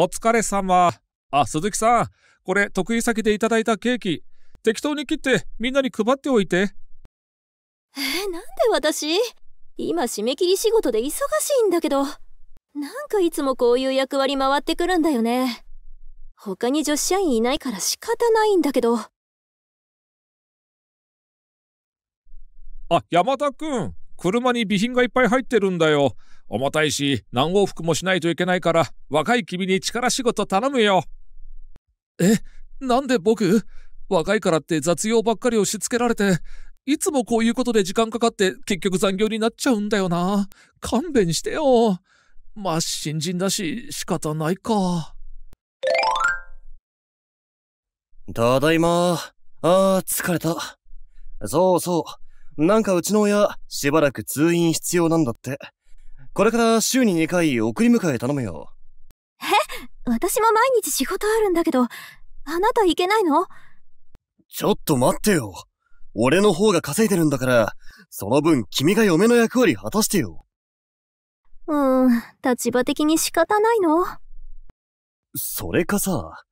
お疲れ様。あ、鈴木さん。これ、得意先でいただいたケーキ。適当に切ってみんなに配っておいて。えなんで私今締め切り仕事で忙しいんだけど。なんかいつもこういう役割回ってくるんだよね。他に女子社員いないから仕方ないんだけど。あ、山田くん。車に備品がいっぱい入ってるんだよ。重たいし、何往復もしないといけないから、若い君に力仕事頼むよ。え、なんで僕若いからって雑用ばっかり押し付けられて、いつもこういうことで時間かかって結局残業になっちゃうんだよな。勘弁してよ。まあ、新人だし仕方ないか。ただいま。ああ、疲れた。そうそう。なんかうちの親、しばらく通院必要なんだって。これから週に2回送り迎え頼むよ。え私も毎日仕事あるんだけど、あなた行けないのちょっと待ってよ。俺の方が稼いでるんだから、その分君が嫁の役割果たしてよ。うーん、立場的に仕方ないのそれかさ、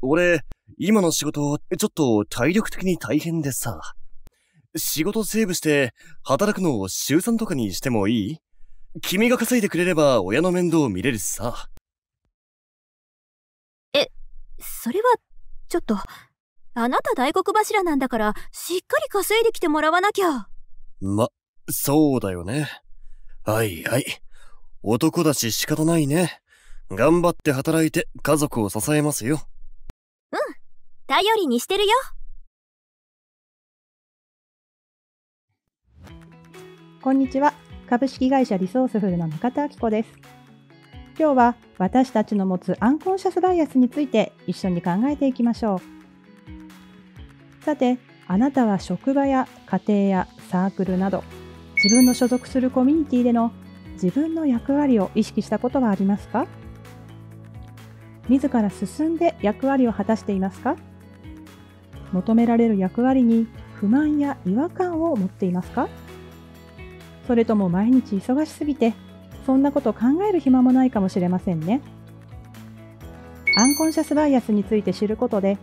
俺、今の仕事、ちょっと体力的に大変でさ。仕事セーブして、働くのを週3とかにしてもいい君が稼いでくれれば親の面倒見れるさ。え、それは、ちょっと、あなた大黒柱なんだから、しっかり稼いできてもらわなきゃ。ま、そうだよね。はいはい。男だし仕方ないね。頑張って働いて家族を支えますよ。うん。頼りにしてるよ。こんにちは。株式会社リソースフルの中田明子です。今日は私たちの持つアンコンシャスバイアスについて一緒に考えていきましょう。さて、あなたは職場や家庭やサークルなど自分の所属するコミュニティでの自分の役割を意識したことはありますか自ら進んで役割を果たしていますか求められる役割に不満や違和感を持っていますかそれとも毎日忙しすぎてそんなこと考える暇もないかもしれませんねアンコンシャスバイアスについて知ることで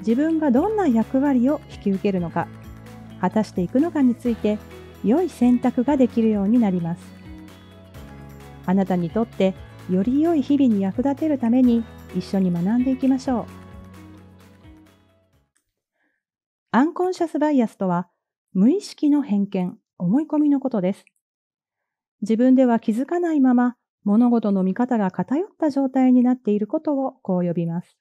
自分がどんな役割を引き受けるのか果たしていくのかについて良い選択ができるようになりますあなたにとってより良い日々に役立てるために一緒に学んでいきましょうアンコンシャスバイアスとは無意識の偏見思い込みのことです。自分では気づかないまま物事の見方が偏った状態になっていることをこう呼びます。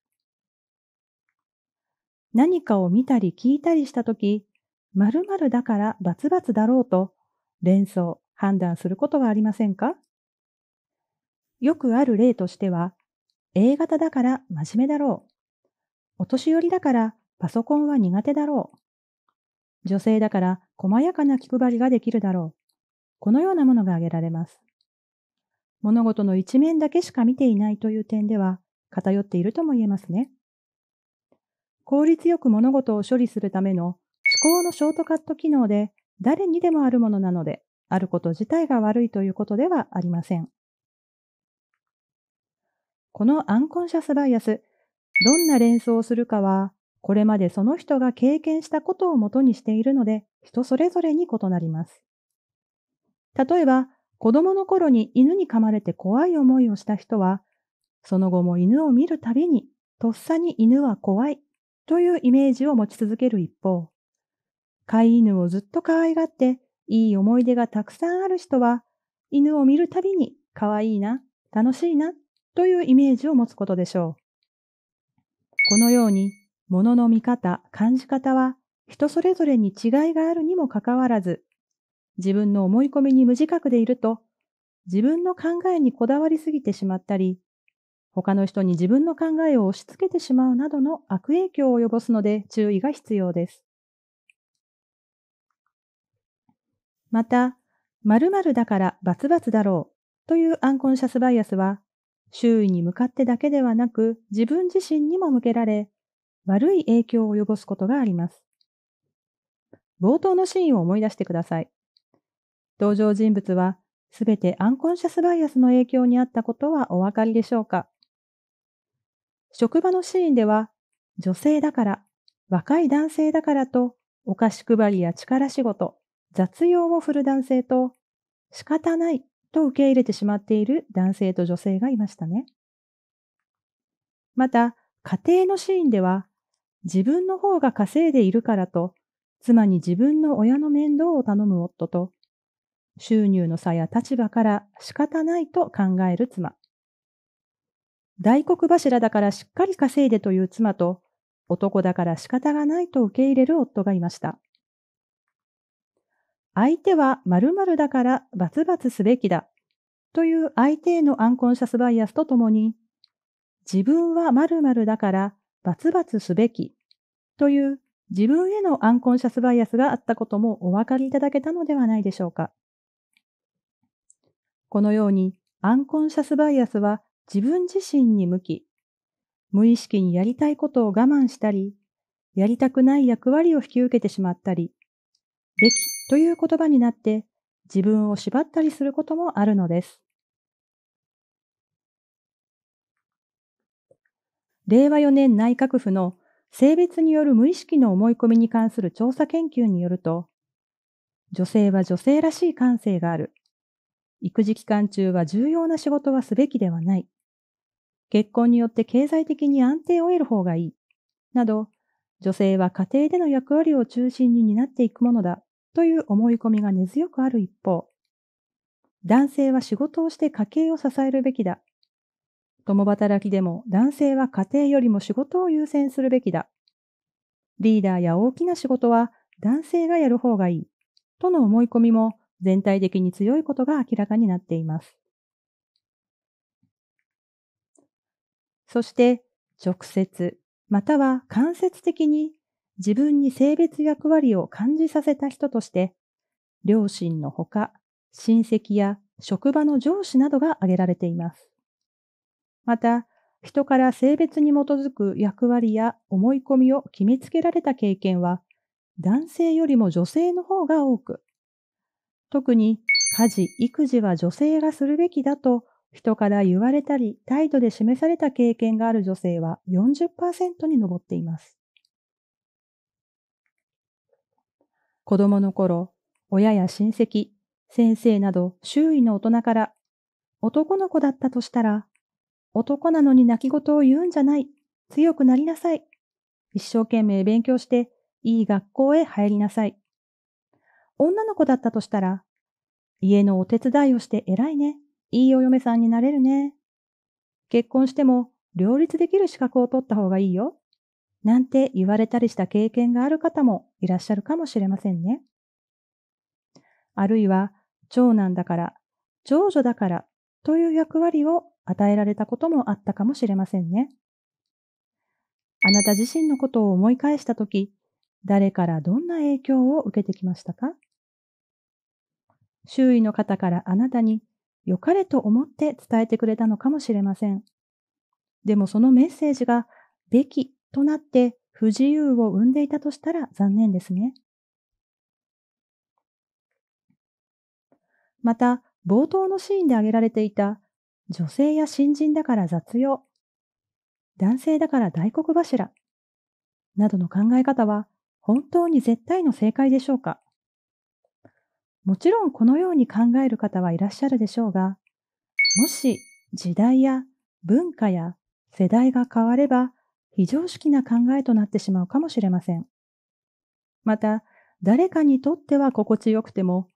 何かを見たり聞いたりしたとき、〇〇だからバツバツだろうと連想、判断することはありませんかよくある例としては、A 型だから真面目だろう。お年寄りだからパソコンは苦手だろう。女性だから細やかな気配りができるだろう。このようなものが挙げられます。物事の一面だけしか見ていないという点では偏っているとも言えますね。効率よく物事を処理するための思考のショートカット機能で誰にでもあるものなので、あること自体が悪いということではありません。このアンコンシャスバイアス、どんな連想をするかはこれまでその人が経験したことをもとにしているので、人それぞれに異なります。例えば、子供の頃に犬に噛まれて怖い思いをした人は、その後も犬を見るたびに、とっさに犬は怖いというイメージを持ち続ける一方、飼い犬をずっと可愛がって、いい思い出がたくさんある人は、犬を見るたびに可愛いな、楽しいなというイメージを持つことでしょう。このように物の見方、感じ方は人それぞれに違いがあるにもかかわらず、自分の思い込みに無自覚でいると、自分の考えにこだわりすぎてしまったり、他の人に自分の考えを押し付けてしまうなどの悪影響を及ぼすので注意が必要です。また、〇〇だからバツバツだろうというアンコンシャスバイアスは、周囲に向かってだけではなく自分自身にも向けられ、悪い影響を及ぼすことがあります。冒頭のシーンを思い出してください。登場人物はすべてアンコンシャスバイアスの影響にあったことはお分かりでしょうか職場のシーンでは女性だから、若い男性だからとお菓子配りや力仕事、雑用を振る男性と仕方ないと受け入れてしまっている男性と女性がいましたね。また、家庭のシーンでは自分の方が稼いでいるからと、妻に自分の親の面倒を頼む夫と、収入の差や立場から仕方ないと考える妻。大黒柱だからしっかり稼いでという妻と、男だから仕方がないと受け入れる夫がいました。相手は〇〇だからバツバツすべきだという相手へのアンコンシャスバイアスとともに、自分は〇〇だからバツバツすべきという自分へのアンコンシャスバイアスがあったこともお分かりいただけたのではないでしょうか。このようにアンコンシャスバイアスは自分自身に向き、無意識にやりたいことを我慢したり、やりたくない役割を引き受けてしまったり、べきという言葉になって自分を縛ったりすることもあるのです。令和4年内閣府の性別による無意識の思い込みに関する調査研究によると、女性は女性らしい感性がある。育児期間中は重要な仕事はすべきではない。結婚によって経済的に安定を得る方がいい。など、女性は家庭での役割を中心に担っていくものだという思い込みが根強くある一方、男性は仕事をして家計を支えるべきだ共働きでも男性は家庭よりも仕事を優先するべきだ。リーダーや大きな仕事は男性がやる方がいい。との思い込みも全体的に強いことが明らかになっています。そして直接または間接的に自分に性別役割を感じさせた人として両親のほか親戚や職場の上司などが挙げられています。また、人から性別に基づく役割や思い込みを決めつけられた経験は、男性よりも女性の方が多く、特に家事・育児は女性がするべきだと人から言われたり態度で示された経験がある女性は40%に上っています。子供の頃、親や親戚、先生など周囲の大人から男の子だったとしたら男なのに泣き言を言うんじゃない。強くなりなさい。一生懸命勉強して、いい学校へ入りなさい。女の子だったとしたら、家のお手伝いをして偉いね。いいお嫁さんになれるね。結婚しても両立できる資格を取った方がいいよ。なんて言われたりした経験がある方もいらっしゃるかもしれませんね。あるいは、長男だから、長女だからという役割を与えられたこともあったかもしれませんね。あなた自身のことを思い返したとき、誰からどんな影響を受けてきましたか周囲の方からあなたに良かれと思って伝えてくれたのかもしれません。でもそのメッセージがべきとなって不自由を生んでいたとしたら残念ですね。また、冒頭のシーンで挙げられていた女性や新人だから雑用、男性だから大黒柱、などの考え方は本当に絶対の正解でしょうかもちろんこのように考える方はいらっしゃるでしょうが、もし時代や文化や世代が変われば非常識な考えとなってしまうかもしれません。また、誰かにとっては心地よくても、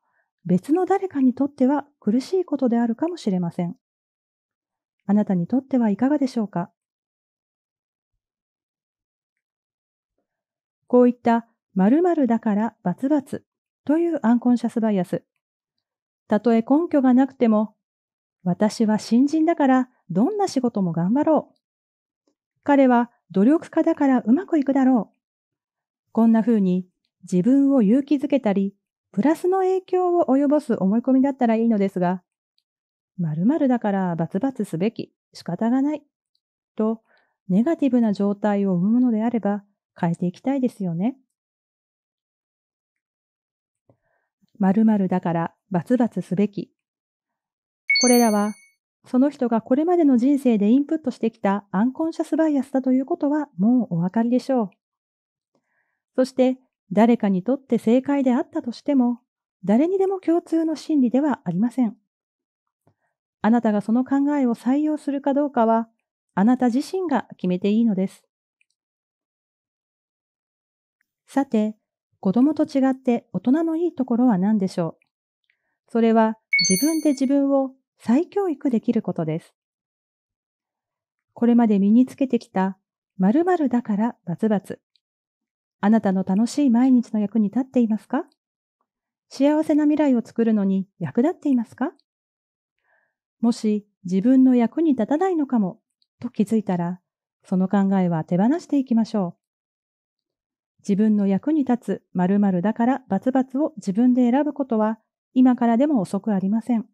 別の誰かにとっては苦しいことであるかもしれません。あなたにとってはいかがでしょうかこういった〇〇だから××というアンコンシャスバイアス。たとえ根拠がなくても、私は新人だからどんな仕事も頑張ろう。彼は努力家だからうまくいくだろう。こんな風に自分を勇気づけたり、プラスの影響を及ぼす思い込みだったらいいのですが、〇〇だからバツバツすべき、仕方がない、と、ネガティブな状態を生むのであれば、変えていきたいですよね。〇〇だからバツバツすべき。これらは、その人がこれまでの人生でインプットしてきたアンコンシャスバイアスだということはもうお分かりでしょう。そして、誰かにとって正解であったとしても、誰にでも共通の心理ではありません。あなたがその考えを採用するかどうかは、あなた自身が決めていいのです。さて、子供と違って大人のいいところは何でしょうそれは自分で自分を再教育できることです。これまで身につけてきた〇〇だからバツバツ。あなたの楽しい毎日の役に立っていますか幸せな未来を作るのに役立っていますかもし自分の役に立たないのかもと気づいたら、その考えは手放していきましょう。自分の役に立つ〇〇だから××を自分で選ぶことは今からでも遅くありません。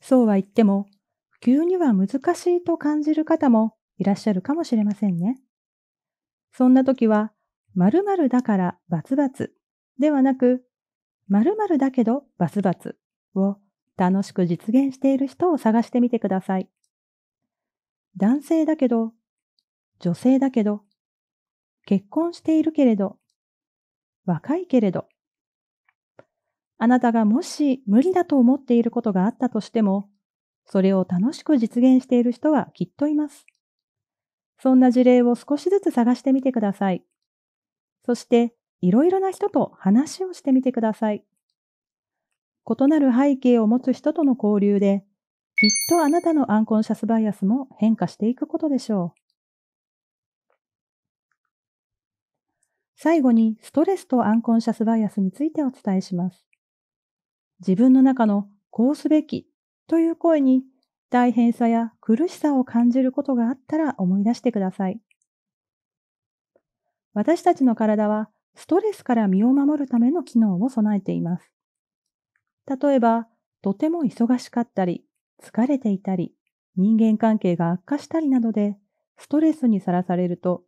そうは言っても、急には難しいと感じる方もいらっしゃるかもしれませんね。そんな時は、〇〇だから××ではなく、〇〇だけどバスバツを楽しく実現している人を探してみてください。男性だけど、女性だけど、結婚しているけれど、若いけれど、あなたがもし無理だと思っていることがあったとしても、それを楽しく実現している人はきっといます。そんな事例を少しずつ探してみてください。そして、いろいろな人と話をしてみてください。異なる背景を持つ人との交流で、きっとあなたのアンコンシャスバイアスも変化していくことでしょう。最後にストレスとアンコンシャスバイアスについてお伝えします。自分の中のこうすべきという声に大変さや苦しさを感じることがあったら思い出してください。私たちの体はストレスから身を守るための機能を備えています。例えば、とても忙しかったり、疲れていたり、人間関係が悪化したりなどで、ストレスにさらされると、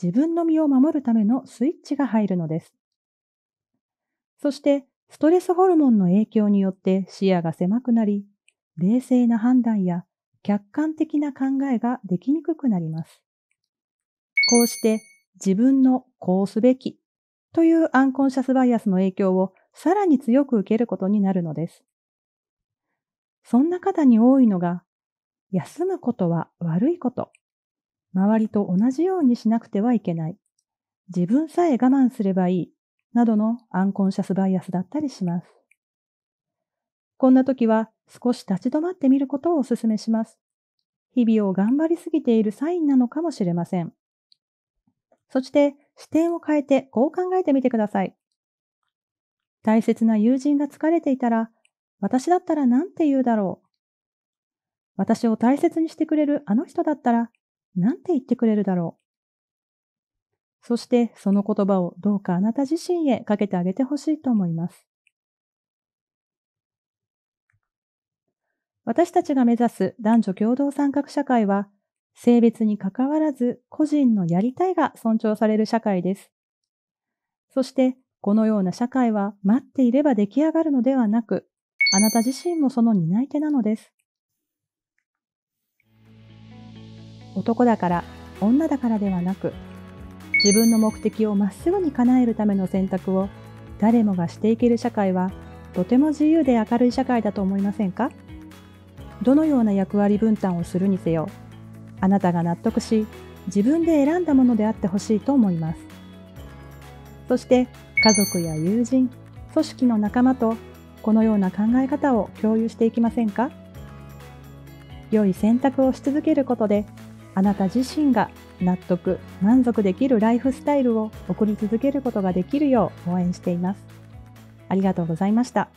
自分の身を守るためのスイッチが入るのです。そして、ストレスホルモンの影響によって視野が狭くなり、冷静な判断や客観的な考えができにくくなります。こうして自分のこうすべきというアンコンシャスバイアスの影響をさらに強く受けることになるのです。そんな方に多いのが、休むことは悪いこと。周りと同じようにしなくてはいけない。自分さえ我慢すればいい。などのアンコンシャスバイアスだったりします。こんな時は少し立ち止まってみることをお勧めします。日々を頑張りすぎているサインなのかもしれません。そして視点を変えてこう考えてみてください。大切な友人が疲れていたら、私だったら何て言うだろう。私を大切にしてくれるあの人だったら、何て言ってくれるだろう。そしてその言葉をどうかあなた自身へかけてあげてほしいと思います。私たちが目指す男女共同参画社会は、性別にかかわらず個人のやりたいが尊重される社会です。そして、このような社会は待っていれば出来上がるのではなく、あなた自身もその担い手なのです。男だから、女だからではなく、自分の目的をまっすぐに叶えるための選択を誰もがしていける社会は、とても自由で明るい社会だと思いませんかどのような役割分担をするにせよ、あなたが納得し自分で選んだものであってほしいと思いますそして家族や友人組織の仲間とこのような考え方を共有していきませんか良い選択をし続けることであなた自身が納得満足できるライフスタイルを送り続けることができるよう応援していますありがとうございました